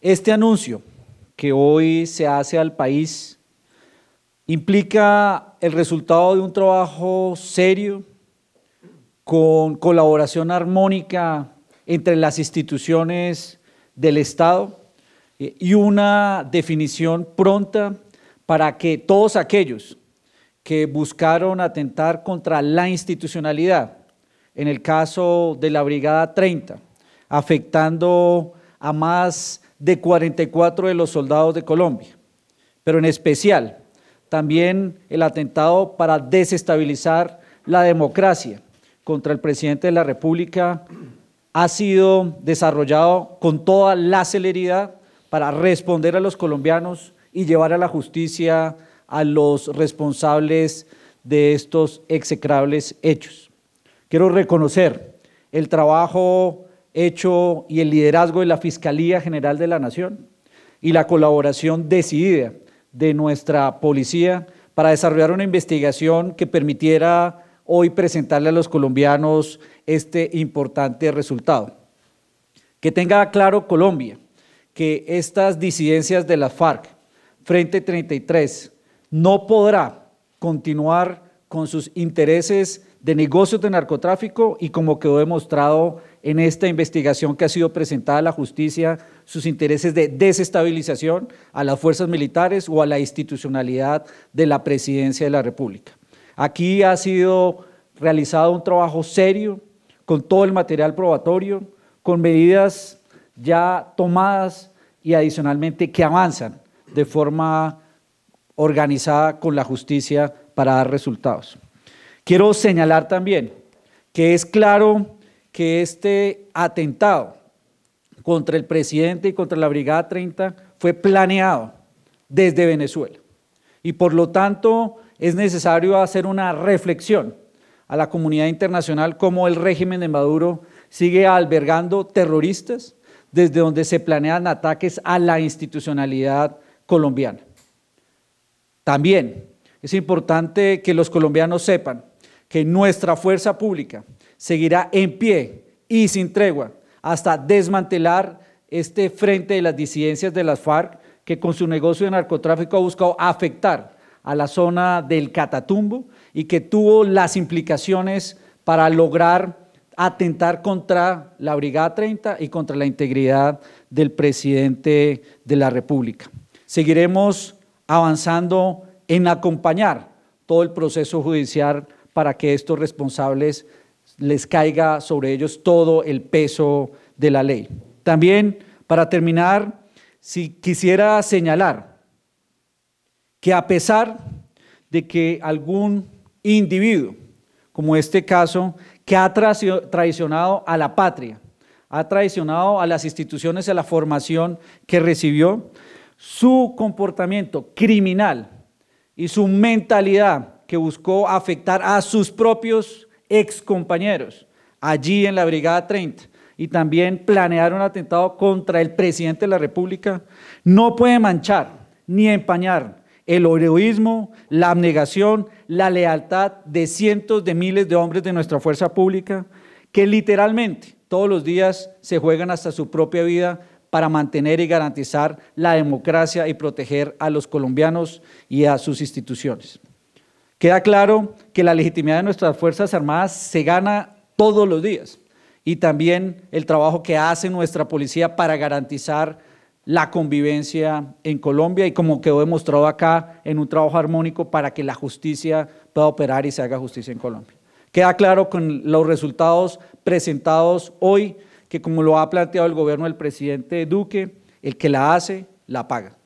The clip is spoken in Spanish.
Este anuncio que hoy se hace al país implica el resultado de un trabajo serio, con colaboración armónica entre las instituciones del Estado eh, y una definición pronta para que todos aquellos que buscaron atentar contra la institucionalidad, en el caso de la Brigada 30, afectando a más de 44 de los soldados de Colombia, pero en especial también el atentado para desestabilizar la democracia contra el presidente de la República ha sido desarrollado con toda la celeridad para responder a los colombianos y llevar a la justicia a los responsables de estos execrables hechos. Quiero reconocer el trabajo hecho y el liderazgo de la Fiscalía General de la Nación y la colaboración decidida de nuestra policía para desarrollar una investigación que permitiera hoy presentarle a los colombianos este importante resultado. Que tenga claro Colombia que estas disidencias de la FARC, Frente 33, no podrá continuar con sus intereses de negocios de narcotráfico y como quedó demostrado en esta investigación que ha sido presentada a la justicia, sus intereses de desestabilización a las fuerzas militares o a la institucionalidad de la presidencia de la República. Aquí ha sido realizado un trabajo serio con todo el material probatorio, con medidas ya tomadas y adicionalmente que avanzan de forma organizada con la justicia para dar resultados. Quiero señalar también que es claro que este atentado contra el presidente y contra la Brigada 30 fue planeado desde Venezuela. Y por lo tanto es necesario hacer una reflexión a la comunidad internacional cómo el régimen de Maduro sigue albergando terroristas desde donde se planean ataques a la institucionalidad colombiana. También es importante que los colombianos sepan que nuestra fuerza pública seguirá en pie y sin tregua hasta desmantelar este frente de las disidencias de las FARC que con su negocio de narcotráfico ha buscado afectar a la zona del Catatumbo y que tuvo las implicaciones para lograr atentar contra la Brigada 30 y contra la integridad del presidente de la República. Seguiremos avanzando en acompañar todo el proceso judicial para que estos responsables les caiga sobre ellos todo el peso de la ley. También, para terminar, si quisiera señalar que a pesar de que algún individuo, como este caso, que ha traicionado a la patria, ha traicionado a las instituciones, a la formación que recibió, su comportamiento criminal y su mentalidad que buscó afectar a sus propios excompañeros allí en la Brigada 30 y también planear un atentado contra el presidente de la República, no puede manchar ni empañar el heroísmo, la abnegación, la lealtad de cientos de miles de hombres de nuestra fuerza pública que literalmente todos los días se juegan hasta su propia vida para mantener y garantizar la democracia y proteger a los colombianos y a sus instituciones. Queda claro que la legitimidad de nuestras Fuerzas Armadas se gana todos los días y también el trabajo que hace nuestra policía para garantizar la convivencia en Colombia y como quedó demostrado acá en un trabajo armónico para que la justicia pueda operar y se haga justicia en Colombia. Queda claro con los resultados presentados hoy que como lo ha planteado el gobierno del presidente Duque, el que la hace, la paga.